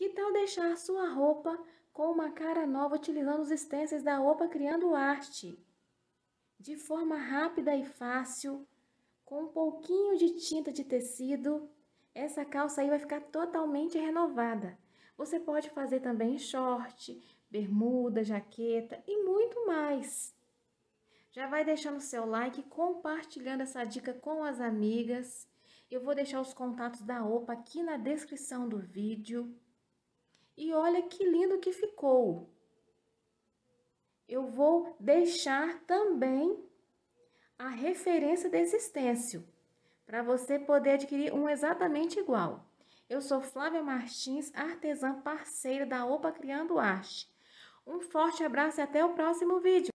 Que tal deixar sua roupa com uma cara nova utilizando os stencils da roupa criando arte? De forma rápida e fácil, com um pouquinho de tinta de tecido, essa calça aí vai ficar totalmente renovada. Você pode fazer também short, bermuda, jaqueta e muito mais. Já vai deixando seu like, compartilhando essa dica com as amigas. Eu vou deixar os contatos da OPA aqui na descrição do vídeo. E olha que lindo que ficou. Eu vou deixar também a referência de existência, para você poder adquirir um exatamente igual. Eu sou Flávia Martins, artesã parceira da OPA Criando Arte. Um forte abraço e até o próximo vídeo.